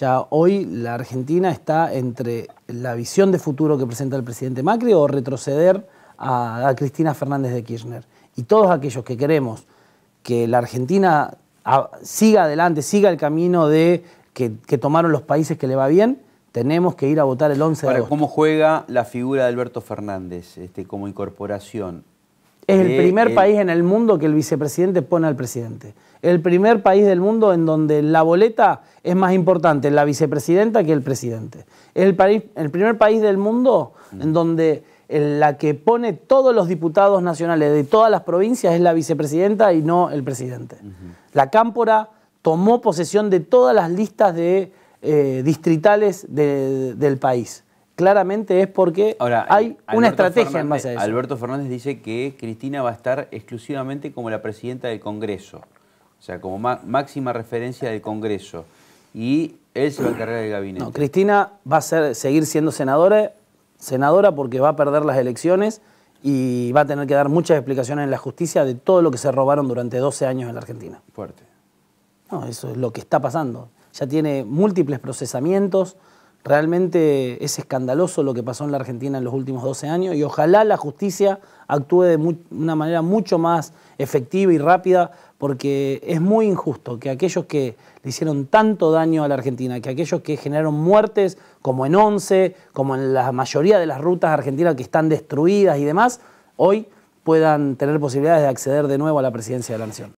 Ya hoy la Argentina está entre la visión de futuro que presenta el presidente Macri o retroceder a, Cristina Fernández de Kirchner. Y todos aquellos que queremos que la Argentina siga adelante, siga el camino de que, tomaron los países que le va bien, tenemos que ir a votar el 11 de Ahora, ¿Cómo juega la figura de Alberto Fernández este, como incorporación? Es el eh, primer eh. país en el mundo que el vicepresidente pone al presidente. El primer país del mundo en donde la boleta es más importante, la vicepresidenta, que el presidente. Es el, país, el primer país del mundo mm. en donde la que pone todos los diputados nacionales de todas las provincias es la vicepresidenta y no el presidente. La Cámpora tomó posesión de todas las listas de eh, distritales del país claramente es porque Ahora, hay una estrategia en base a eso. Alberto Fernández dice que Cristina va a estar exclusivamente como la presidenta del Congreso, o sea, como máxima referencia del Congreso. Y él se va a encargar del gabinete. No, Cristina va a ser, seguir siendo senadora, senadora porque va a perder las elecciones y va a tener que dar muchas explicaciones en la justicia de todo lo que se robaron durante 12 años en la Argentina. Fuerte. No, eso es lo que está pasando. Ya tiene múltiples procesamientos, Realmente es escandaloso lo que pasó en la Argentina en los últimos 12 años y ojalá la justicia actúe de una manera mucho más efectiva y rápida porque es muy injusto que aquellos que le hicieron tanto daño a la Argentina, que aquellos que generaron muertes como en 11, como en la mayoría de las rutas argentinas que están destruidas y demás, hoy puedan tener posibilidades de acceder de nuevo a la presidencia de la Nación.